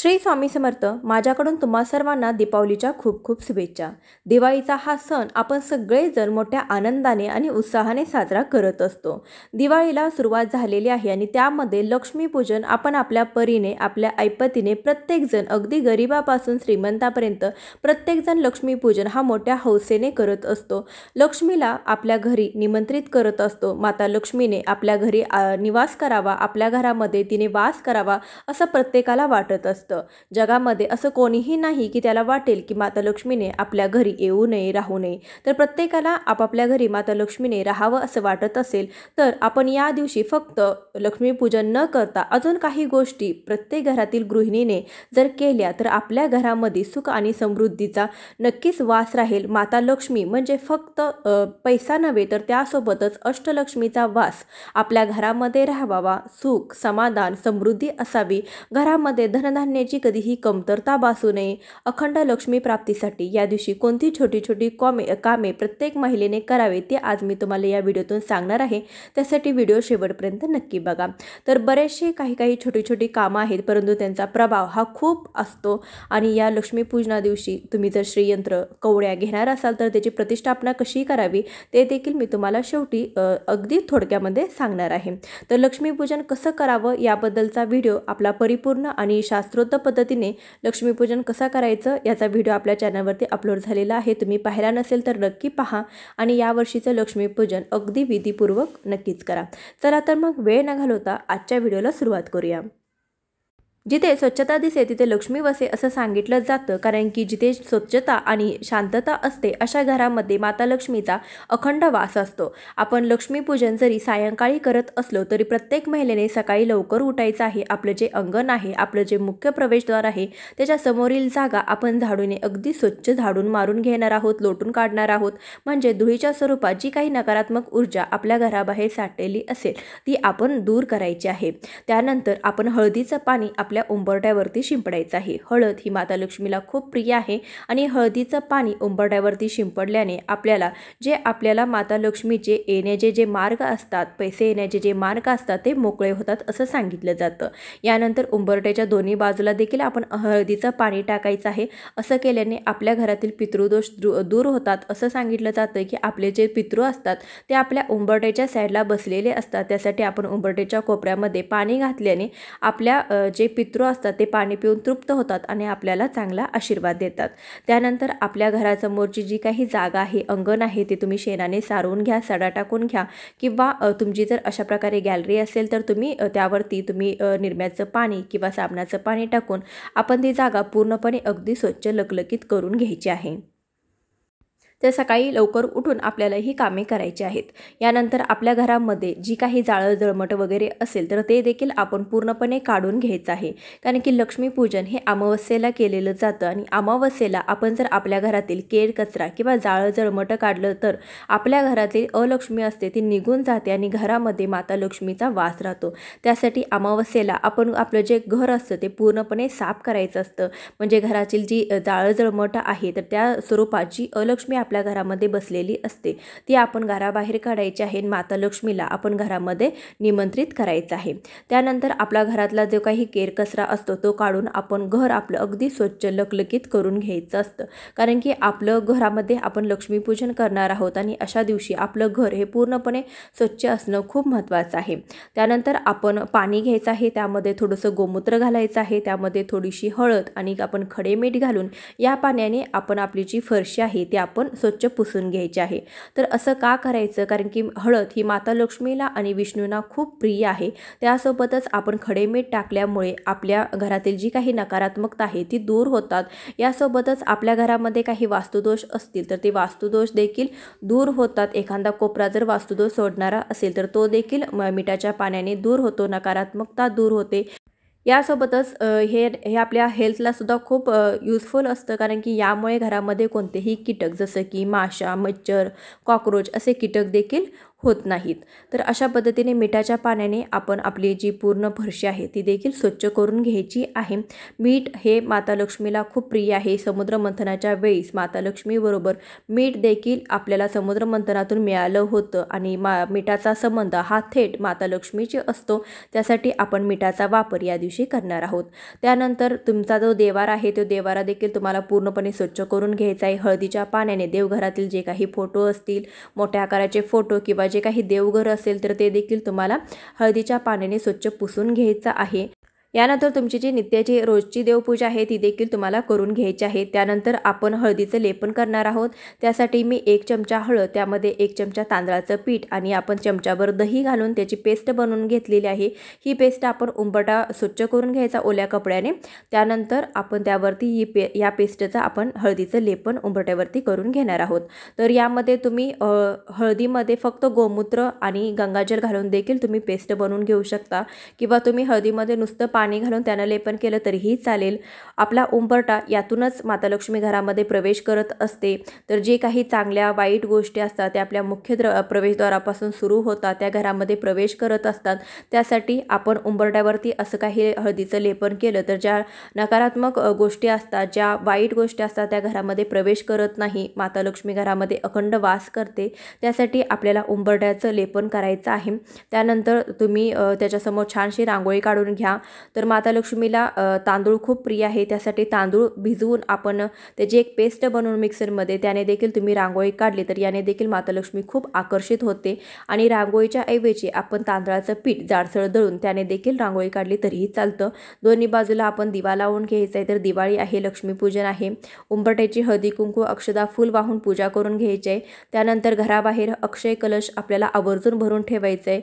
श्री स्वामी समर्थ माझ्याकडून तुम्हा सर्वांना दीपावलीच्या खूप खूप शुभेच्छा दिवाळीचा हा सण आपण सगळेजण मोठ्या आनंदाने आणि उत्साहाने साजरा करत असतो दिवाळीला सुरुवात झालेली आहे आणि त्यामध्ये लक्ष्मीपूजन आपण आपल्या परीने आपल्या ऐपतीने प्रत्येकजण अगदी गरिबापासून श्रीमंतापर्यंत प्रत्येकजण लक्ष्मीपूजन हा मोठ्या हौसेने करत असतो लक्ष्मीला आपल्या घरी निमंत्रित करत असतो माता लक्ष्मीने आपल्या घरी निवास करावा आपल्या घरामध्ये तिने वास करावा असं प्रत्येकाला वाटत असतं असतं जगामध्ये असं कोणीही नाही की त्याला वाटेल की माता लक्ष्मीने आपल्या घरी येऊ नये राहू नये तर प्रत्येकाला आपापल्या घरी माता लक्ष्मीने राहावं असं वाटत असेल तर आपण या दिवशी फक्त लक्ष्मीपूजन न करता अजून काही गोष्टी प्रत्येक घरातील गृहिणीने जर केल्या तर आपल्या घरामध्ये सुख आणि समृद्धीचा नक्कीच वास राहील माता लक्ष्मी म्हणजे फक्त पैसा नव्हे तर त्यासोबतच अष्टलक्ष्मीचा वास आपल्या घरामध्ये राहावा सुख समाधान समृद्धी असावी घरामध्ये धनधान्य अन्नधान्याची कधीही कमतरता बसू नये अखंड लक्ष्मी प्राप्तीसाठी या दिवशी कोणती छोटी छोटी कॉमे कामे प्रत्येक महिलेने करावे ते आज मी तुम्हाला या व्हिडिओतून सांगणार आहे त्यासाठी व्हिडिओ शेवटपर्यंत नक्की बघा तर बरेचसे काही काही छोटी छोटी कामं आहेत परंतु त्यांचा प्रभाव हा खूप असतो आणि या लक्ष्मीपूजना दिवशी तुम्ही जर श्रीयंत्र कवड्या घेणार असाल तर त्याची प्रतिष्ठापना कशी करावी ते देखील मी तुम्हाला शेवटी अगदी थोडक्यामध्ये सांगणार आहे तर लक्ष्मीपूजन कसं करावं याबद्दलचा व्हिडिओ आपला परिपूर्ण आणि शास्त्र शास्त्रोक्त पद्धतीने लक्ष्मीपूजन कसा करायचं याचा व्हिडिओ आपल्या चॅनलवरती अपलोड झालेला आहे तुम्ही पाहिला नसेल तर नक्की पहा आणि यावर्षीचं लक्ष्मीपूजन अगदी विधीपूर्वक नक्कीच करा चला तर मग वेळ न घालवता आजच्या व्हिडिओला सुरुवात करूया जिथे स्वच्छता दिसे तिथे लक्ष्मी वसे असं सांगितलं जातं कारण की जिथे स्वच्छता आणि शांतता असते अशा घरामध्ये माता लक्ष्मीचा अखंड वास असतो आपण लक्ष्मीपूजन जरी सायंकाळी करत असलो तरी प्रत्येक महिलेने सकाळी लवकर उठायचं आहे आपलं जे अंगण आहे आपलं जे मुख्य प्रवेशद्वार आहे त्याच्या समोरील जागा आपण झाडूने अगदी स्वच्छ झाडून मारून घेणार आहोत लोटून काढणार आहोत म्हणजे धुळीच्या स्वरूपात जी काही नकारात्मक ऊर्जा आपल्या घराबाहेर साठलेली असेल ती आपण दूर करायची आहे त्यानंतर आपण हळदीचं पाणी आपल्या आपल्या उंबरट्यावरती शिंपडायचं आहे हळद ही माता लक्ष्मीला खूप प्रिय आहे आणि हळदीचं पाणी उंबरट्यावरती शिंपडल्याने आपल्याला जे आपल्याला माता लक्ष्मीचे येण्याचे जे मार्ग असतात पैसे येण्याचे जे मार्ग असतात ते मोकळे होतात असं सांगितलं जातं यानंतर उंबरट्याच्या दोन्ही बाजूला देखील आपण हळदीचं पाणी टाकायचं आहे असं केल्याने आपल्या घरातील पितृदोष दूर होतात असं सांगितलं जातं की आपले जे पितृ असतात ते आपल्या उंबरट्याच्या साईडला बसलेले असतात त्यासाठी आपण उंबरट्याच्या कोपऱ्यामध्ये पाणी घातल्याने आपल्या जे पितृ असतात ते पाणी पिऊन तृप्त होतात आणि आपल्याला चांगला आशीर्वाद देतात त्यानंतर आपल्या घरासमोरची जी काही जागा आहे अंगण आहे ते तुम्ही शेणाने सारून घ्या सडा टाकून घ्या किंवा तुमची जर अशा प्रकारे गॅलरी असेल तर तुम्ही त्यावरती तुम्ही निर्म्याचं पाणी किंवा साबणाचं पाणी टाकून आपण ती जागा पूर्णपणे अगदी स्वच्छ लकलकीत करून घ्यायची आहे तर सकाळी लवकर उठून आपल्याला ही कामे करायची आहेत यानंतर आपल्या घरामध्ये जी काही जाळं जळमट वगैरे असेल तर ते देखील आपण पूर्णपणे काढून घ्यायचं आहे कारण की लक्ष्मीपूजन हे अमावस्येला केलेलं जातं आणि अमावस्येला आपण जर आपल्या घरातील केर कचरा किंवा जाळं जळमट काढलं तर आपल्या घरातील अलक्ष्मी असते ती निघून जाते आणि घरामध्ये माता लक्ष्मीचा वास राहतो त्यासाठी अमावस्येला आपण आपलं जे घर असतं ते पूर्णपणे साफ करायचं असतं म्हणजे घरातील जी जाळं जळमट आहे तर त्या स्वरूपात जी अलक्ष्मी आपल्या घरामध्ये बसलेली असते ती आपण घराबाहेर काढायची आहे माता लक्ष्मीला आपण घरामध्ये निमंत्रित करायचं आहे त्यानंतर आपल्या घरातला जो काही केर कचरा असतो तो काढून आपण घर आपलं अगदी स्वच्छ लकलकीत करून घ्यायचं असतं कारण की आपलं घरामध्ये आपण लक्ष्मीपूजन करणार आहोत आणि अशा दिवशी आपलं घर हे पूर्णपणे स्वच्छ असणं खूप महत्त्वाचं आहे त्यानंतर आपण पाणी घ्यायचं आहे त्यामध्ये थोडंसं गोमूत्र घालायचं आहे त्यामध्ये थोडीशी हळद आणि आपण खडे मीठ घालून या पाण्याने आपण आपली जी फरशी आहे ती आपण स्वच्छ पुसून घ्यायचे आहे तर असं का करायचं कारण की हळद ही माता लक्ष्मीला आणि विष्णूंना खूप प्रिय आहे त्यासोबतच आपण खडे मीठ टाकल्यामुळे आपल्या घरातील जी काही नकारात्मकता आहे ती दूर होतात यासोबतच आपल्या घरामध्ये काही वास्तुदोष असतील तर ते वास्तुदोष देखील दूर होतात एखादा कोपरा जर वास्तुदोष सोडणारा असेल तर तो देखील मिठाच्या पाण्याने दूर होतो नकारात्मकता दूर होते यासोबतच हे हे आपल्या हेल्थलासुद्धा खूप युजफुल असतं कारण की यामुळे घरामध्ये कोणतेही कीटक जसं की माशा मच्छर कॉक्रोच असे कीटक देखील होत नाहीत तर अशा पद्धतीने मिठाच्या पाण्याने आपण आपली जी पूर्ण फरशी आहे ती देखील स्वच्छ करून घ्यायची आहे मीठ हे माता लक्ष्मीला खूप प्रिय आहे समुद्र मंथनाच्या वेळीस माता लक्ष्मीबरोबर मीठ देखील आपल्याला समुद्र मंथनातून मिळालं होतं आणि मा मिठाचा संबंध हा थेट माता लक्ष्मीचे असतो त्यासाठी आपण मिठाचा वापर या दिवशी करणार आहोत त्यानंतर तुमचा जो देवारा आहे तो देवारा देखील तुम्हाला पूर्णपणे स्वच्छ करून घ्यायचा आहे हळदीच्या पाण्याने देवघरातील जे काही फोटो असतील मोठ्या आकाराचे फोटो किंवा जे काही देवघर असेल तर ते देखील तुम्हाला हळदीच्या पाण्याने स्वच्छ पुसून घ्यायचं आहे यानंतर तुमची जी नित्याची रोजची देवपूजा आहे ती देखील तुम्हाला करून घ्यायची आहे त्यानंतर आपण हळदीचं लेपन करणार आहोत त्यासाठी मी एक चमचा हळद त्यामध्ये एक चमचा तांदळाचं पीठ आणि आपण चमच्यावर दही घालून त्याची पेस्ट बनवून घेतलेली आहे ही पेस्ट आपण उंबटा स्वच्छ करून घ्यायचा ओल्या कपड्याने त्यानंतर आपण त्यावरती ही पे या पेस्टचं आपण हळदीचं लेपन उंबट्यावरती करून घेणार आहोत तर यामध्ये तुम्ही हळदीमध्ये फक्त गोमूत्र आणि गंगाजल घालून देखील तुम्ही पेस्ट बनवून घेऊ शकता किंवा तुम्ही हळदीमध्ये नुसतं पाणी घालून त्यानं लेपन केलं तरीही चालेल आपला उंबरटा यातूनच माता लक्ष्मी घरामध्ये प्रवेश करत असते तर जे काही चांगल्या वाईट गोष्टी असतात त्या आपल्या मुख्य द्र प्रवेशद्वारापासून सुरू होतात त्या घरामध्ये प्रवेश करत असतात त्यासाठी आपण उंबरट्यावरती असं काही हळदीचं लेपन केलं तर ज्या नकारात्मक गोष्टी असतात ज्या वाईट गोष्टी असतात त्या घरामध्ये प्रवेश करत नाही माता लक्ष्मी घरामध्ये अखंड वास करते त्यासाठी आपल्याला उंबरट्याचं लेपन करायचं आहे त्यानंतर तुम्ही त्याच्यासमोर छानशी रांगोळी काढून घ्या तर माता लक्ष्मीला तांदूळ खूप प्रिय आहे त्यासाठी तांदूळ भिजवून आपण त्याची एक पेस्ट बनवून मिक्सरमध्ये त्याने देखील तुम्ही रांगोळी काढली तर याने देखील माता लक्ष्मी खूप आकर्षित होते आणि रांगोळीच्या ऐवजी आपण तांदळाचं पीठ जाडसळ दळून त्याने देखील रांगोळी काढली तरीही चालतं दोन्ही बाजूला आपण दिवा लावून घ्यायचं आहे तर दिवाळी आहे लक्ष्मीपूजन आहे उंबरट्याची हळदी कुंकू अक्षदा फुल वाहून पूजा करून घ्यायची आहे त्यानंतर घराबाहेर अक्षय कलश आपल्याला आवर्जून भरून ठेवायचं आहे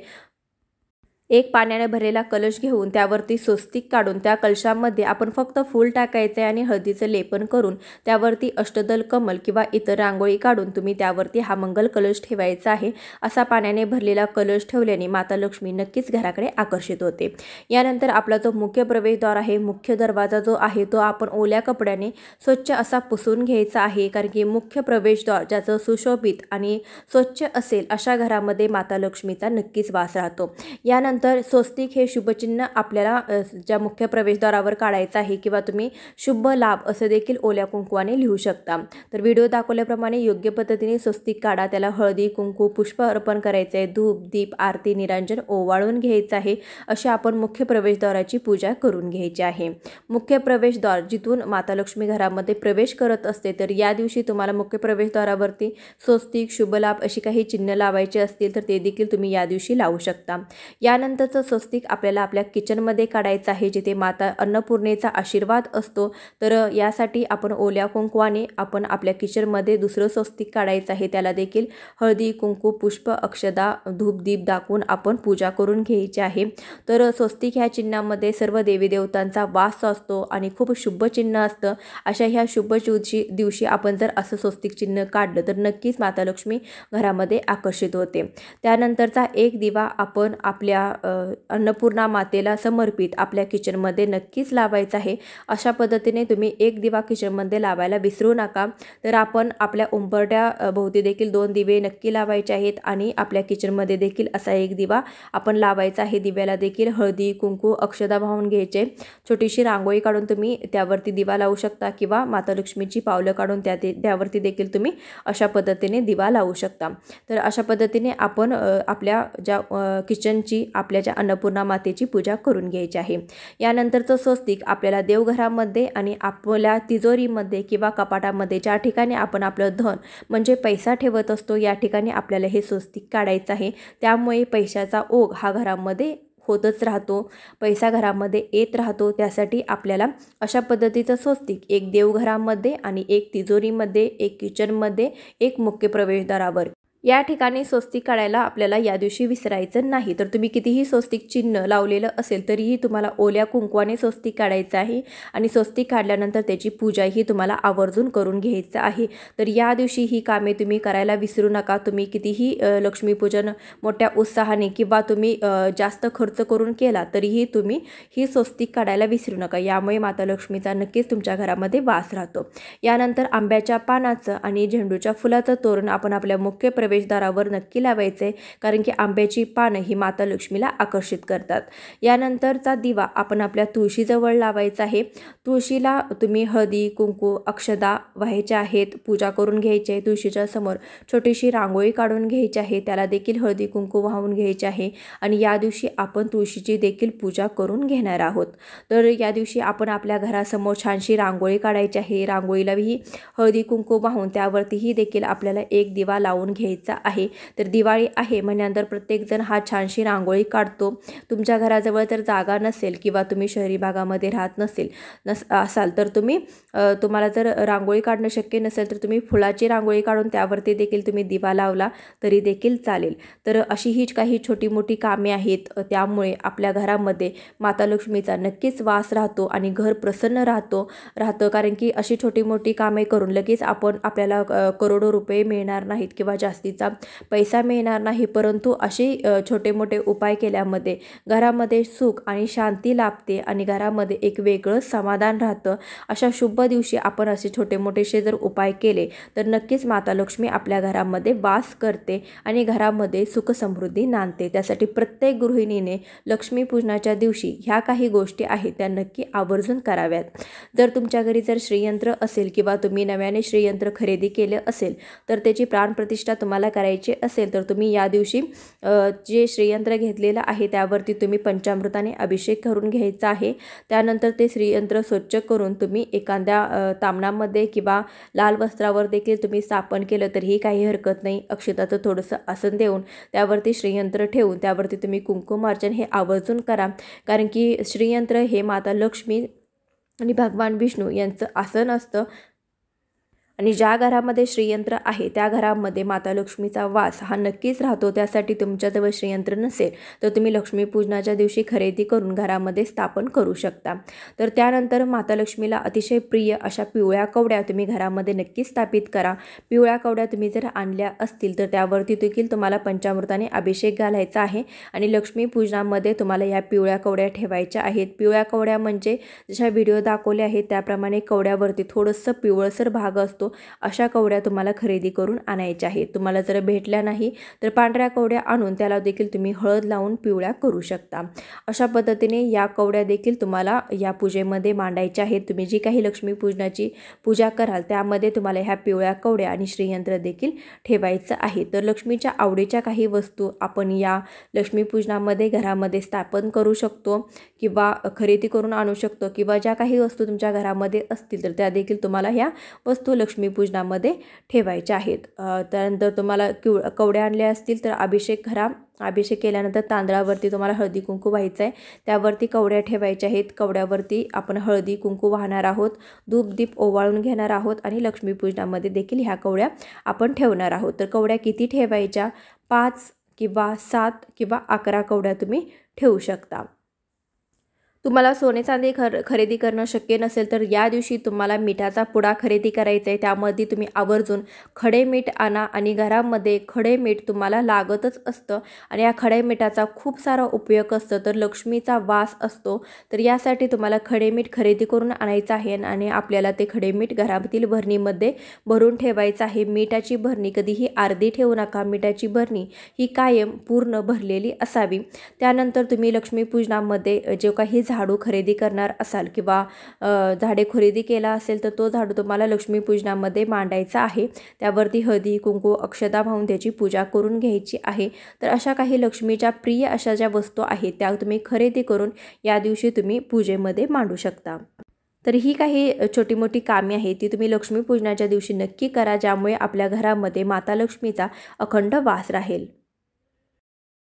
एक पाण्याने भरलेला कलश घेऊन त्यावरती स्वस्तिक काढून त्या कलशामध्ये आपण फक्त फूल टाकायचे आणि हळदीचं लेपन करून त्यावरती अष्टदल कमल किंवा इतर रांगोळी काढून तुम्ही त्यावरती हा मंगल कलश ठेवायचा आहे असा पाण्याने भरलेला कलश ठेवल्याने माता लक्ष्मी नक्कीच घराकडे आकर्षित होते यानंतर आपला जो मुख्य प्रवेशद्वार आहे मुख्य दरवाजा जो आहे तो आपण ओल्या कपड्याने स्वच्छ असा पुसून घ्यायचा आहे कारण की मुख्य प्रवेशद्वार ज्याचं सुशोभित आणि स्वच्छ असेल अशा घरामध्ये माता लक्ष्मीचा नक्कीच वास राहतो यानंतर त्यानंतर स्वस्तिक हे शुभचिन्ह आपल्याला ज्या मुख्य प्रवेशद्वारावर काढायचं आहे किंवा तुम्ही शुभ लाभ असं देखील ओल्या कुंकवाने लिहू शकता तर व्हिडिओ दाखवल्याप्रमाणे योग्य पद्धतीने स्वस्तिक काढा त्याला हळदी कुंकू पुष्प अर्पण करायचं आहे धूप दीप आरती निरांजन ओवाळून घ्यायचं आहे अशी आपण मुख्य प्रवेशद्वाराची पूजा करून घ्यायची आहे मुख्य प्रवेशद्वार जिथून माता लक्ष्मी घरामध्ये प्रवेश करत असते तर या दिवशी तुम्हाला मुख्य प्रवेशद्वारावरती स्वस्तिक शुभ लाभ अशी काही चिन्ह लावायची असतील तर ते देखील तुम्ही या दिवशी लावू शकता यानंतर त्यानंतरचं स्वस्तिक आपल्याला आपल्या किचनमध्ये काढायचं आहे जिथे माता अन्नपूर्णेचा आशीर्वाद असतो तर यासाठी आपण ओल्या कुंकवाने आपण आपल्या किचनमध्ये दुसरं स्वस्तिक काढायचं आहे त्याला देखील हळदी कुंकू पुष्प अक्षदा धूपदीप दाखवून आपण पूजा करून घ्यायची आहे तर स्वस्तिक ह्या चिन्हामध्ये सर्व देवी देवतांचा वास असतो आणि खूप शुभ चिन्ह असतं अशा ह्या शुभ दिवशी आपण जर असं स्वस्तिक चिन्ह काढलं तर नक्कीच माता लक्ष्मी घरामध्ये आकर्षित होते त्यानंतरचा एक दिवा आपण आपल्या अन्नपूर्णा मातेला समर्पित आपल्या किचनमध्ये नक्कीच लावायचं आहे अशा पद्धतीने तुम्ही एक दिवा किचनमध्ये लावायला विसरू नका तर आपण आपल्या उंबरड्या भोवती देखील दोन दिवे नक्की लावायचे आहेत आणि आपल्या किचनमध्ये देखील असा एक दिवा आपण लावायचा आहे दिव्याला देखील हळदी कुंकू अक्षदा वाहून घ्यायचे छोटीशी रांगोळी काढून तुम्ही त्यावरती दिवा लावू शकता किंवा माता लक्ष्मीची पावलं काढून त्या त्यावरती देखील तुम्ही अशा पद्धतीने दिवा लावू शकता तर अशा पद्धतीने आपण आपल्या ज्या किचनची आप आपल्याच्या अन्नपूर्णा मातेची पूजा करून घ्यायची आहे यानंतरचं स्वस्तिक आपल्याला देवघरामध्ये आणि आपल्या तिजोरीमध्ये किंवा कपाटामध्ये ज्या ठिकाणी आपण आपलं धन म्हणजे पैसा ठेवत असतो या ठिकाणी आपल्याला हे स्वस्तिक काढायचं आहे त्यामुळे पैशाचा ओघ हा घरामध्ये होतच राहतो पैसा घरामध्ये येत राहतो त्यासाठी आपल्याला अशा पद्धतीचं स्वस्तिक एक देवघरामध्ये आणि एक तिजोरीमध्ये एक किचनमध्ये एक मुख्य प्रवेशद्वारावर या ठिकाणी स्वस्तिक काढायला आपल्याला या दिवशी विसरायचं नाही तर तुम्ही कितीही स्वस्तिक चिन्ह लावलेलं असेल तरीही तुम्हाला ओल्या कुंकवाने स्वस्तिक काढायचं आहे आणि स्वस्तिक काढल्यानंतर त्याची पूजाही तुम्हाला आवर्जून करून घ्यायचं आहे तर या दिवशी ही कामे तुम्ही करायला विसरू नका तुम्ही कितीही लक्ष्मीपूजन मोठ्या उत्साहाने किंवा तुम्ही जास्त खर्च करून केला तरीही तुम्ही ही स्वस्तिक काढायला विसरू नका यामुळे माता लक्ष्मीचा नक्कीच तुमच्या घरामध्ये वास राहतो यानंतर आंब्याच्या पानाचं आणि झेंडूच्या फुलाचं तोरण आपण आपल्या मुख्य प्रवेश प्रवेशद्वारावर नक्की लावायचे कारण की आंब्याची पानं ही माता लक्ष्मीला आकर्षित करतात यानंतरचा दिवा आपण आपल्या तुळशीजवळ लावायचा आहे तुळशीला तुम्ही हळदी कुंकू अक्षदा व्हायच्या आहेत पूजा करून घ्यायची आहे तुळशीच्या समोर छोटीशी रांगोळी काढून घ्यायची आहे त्याला देखील हळदी कुंकू वाहून घ्यायचे आहे आणि या दिवशी आपण तुळशीची देखील पूजा करून घेणार आहोत तर या दिवशी आपण आपल्या घरासमोर छानशी रांगोळी काढायची आहे रांगोळीलाही हळदी कुंकू वाहून त्यावरतीही देखील आपल्याला एक दिवा लावून घ्यायचा दिवाळीचा आहे तर दिवाळी आहे म्हणल्यानंतर प्रत्येकजण हा छानशी रांगोळी काढतो तुमच्या घराजवळ तर जागा नसेल किंवा तुम्ही शहरी भागामध्ये राहत नसेल नस असाल तर तुम्ही तुम्हाला जर रांगोळी काढणं शक्य नसेल तर तुम्ही फुलाची रांगोळी काढून त्यावरती देखील तुम्ही दिवा लावला तरी देखील चालेल तर अशी हीच काही छोटी मोठी कामे आहेत त्यामुळे आपल्या घरामध्ये माता लक्ष्मीचा नक्कीच वास राहतो आणि घर प्रसन्न राहतो राहतं कारण की अशी छोटी मोठी कामे करून लगेच आपण आपल्याला करोडो रुपये मिळणार नाहीत किंवा जास्त जास्तीचा पैसा मिळणार नाही परंतु असे छोटे मोठे उपाय केल्यामध्ये घरामध्ये सुख आणि शांती लाभते आणि घरामध्ये एक वेगळं समाधान राहतं अशा शुभ दिवशी आपण असे छोटे मोठेसे जर उपाय केले तर नक्कीच माता लक्ष्मी आपल्या घरामध्ये वास करते आणि घरामध्ये सुखसमृद्धी नांदते त्यासाठी प्रत्येक गृहिणीने लक्ष्मीपूजनाच्या दिवशी ह्या काही गोष्टी आहेत त्या नक्की आवर्जून कराव्यात जर तुमच्या घरी जर श्रीयंत्र असेल किंवा तुम्ही नव्याने श्रीयंत्र खरेदी केले असेल तर त्याची प्राणप्रतिष्ठा तुम्हाला तुम्हाला करायचे असेल तर तुम्ही या दिवशी जे श्रीयंत्र घेतलेलं आहे त्यावरती तुम्ही पंचामृताने अभिषेक करून घ्यायचा आहे त्यानंतर ते श्रीयंत्र स्वच्छ करून तुम्ही एखाद्या तांबणामध्ये किंवा लाल वस्त्रावर देखील तुम्ही स्थापन केलं तरीही काही हरकत नाही अक्षताचं थोडंसं आसन देऊन त्यावरती श्रीयंत्र ठेवून त्यावरती तुम्ही कुंकुमार्चन हे आवर्जून करा कारण की श्रीयंत्र हे माता लक्ष्मी आणि भगवान विष्णू यांचं आसन असतं आणि ज्या घरामध्ये श्रीयंत्र आहे त्या घरामध्ये माता लक्ष्मीचा वास हा नक्कीच राहतो त्यासाठी तुमच्याजवळ श्रीयंत्र नसेल तर तुम्ही लक्ष्मीपूजनाच्या दिवशी खरेदी करून घरामध्ये स्थापन करू शकता तर त्यानंतर माता लक्ष्मीला अतिशय प्रिय अशा पिवळ्या कवड्या तुम्ही घरामध्ये नक्कीच स्थापित करा पिवळ्या कवड्या तुम्ही जर आणल्या असतील तर त्यावरती देखील तुम्हाला पंचामृताने अभिषेक घालायचा आहे आणि लक्ष्मीपूजनामध्ये तुम्हाला ह्या पिवळ्या कवड्या ठेवायच्या आहेत पिवळ्या कवड्या म्हणजे जशा व्हिडिओ दाखवले आहेत त्याप्रमाणे कवड्यावरती थोडंसं पिवळसर भाग असतो शकतो अशा कवड्या तुम्हाला खरेदी करून आणायच्या आहेत तुम्हाला जर भेटल्या नाही तर पांढऱ्या कवड्या आणून त्याला देखील तुम्ही हळद लावून पिवळ्या करू शकता अशा पद्धतीने या कवड्या देखील तुम्हाला या पूजेमध्ये मांडायच्या आहेत तुम्ही जी काही लक्ष्मीपूजनाची पूजा कराल त्यामध्ये तुम्हाला ह्या पिवळ्या कवड्या आणि श्रीयंत्र देखील ठेवायचं आहे तर लक्ष्मीच्या आवडीच्या काही वस्तू आपण या लक्ष्मीपूजनामध्ये घरामध्ये स्थापन करू शकतो किंवा खरेदी करून आणू शकतो किंवा ज्या काही वस्तू तुमच्या घरामध्ये असतील तर त्या देखील तुम्हाला ह्या वस्तू लक्ष्मी लक्ष्मीपूजनामध्ये ठेवायच्या आहेत त्यानंतर तुम्हाला किव कवड्या आणले असतील तर अभिषेक घरा अभिषेक केल्यानंतर तांदळावरती तुम्हाला हळदी कुंकू व्हायचं आहे त्यावरती कवड्या ठेवायच्या आहेत कवड्यावरती आपण हळदी कुंकू वाहणार आहोत धूप ओवाळून घेणार आहोत आणि लक्ष्मीपूजनामध्ये देखील ह्या कवड्या आपण ठेवणार आहोत तर कवड्या किती ठेवायच्या पाच किंवा सात किंवा अकरा कवड्या तुम्ही ठेवू शकता तुम्हाला सोने चांदी खर खरेदी करणं शक्य नसेल तर या दिवशी तुम्हाला मिठाचा पुडा खरेदी करायचा आहे त्यामध्ये तुम्ही आवर्जून खडे मीठ आणा आणि घरामध्ये खडे मीठ तुम्हाला लागतच असतं आणि या खडे मिठाचा खूप सारा उपयोग असतो तर लक्ष्मीचा वास असतो तर यासाठी तुम्हाला खडे मीठ खरेदी करून आणायचं आहे आणि आपल्याला ते खडे मीठ घरातील भरणीमध्ये भरून ठेवायचं आहे मिठाची भरणी कधीही अर्धी ठेवू नका मिठाची भरणी ही कायम पूर्ण भरलेली असावी त्यानंतर तुम्ही लक्ष्मीपूजनामध्ये जे काही झाडू खरेदी करणार असाल किंवा झाडे खरेदी केला असेल तर तो झाडू तुम्हाला लक्ष्मीपूजनामध्ये मांडायचा आहे त्यावरती हळदी कुंकू अक्षदा भावून त्याची पूजा करून घ्यायची आहे तर अशा काही लक्ष्मीच्या प्रिय अशा ज्या वस्तू आहेत त्या तुम्ही खरेदी करून या दिवशी तुम्ही पूजेमध्ये मांडू शकता तर ही काही छोटी मोठी कामे आहेत ती तुम्ही लक्ष्मीपूजनाच्या दिवशी नक्की करा ज्यामुळे आपल्या घरामध्ये माता लक्ष्मीचा अखंड वास राहील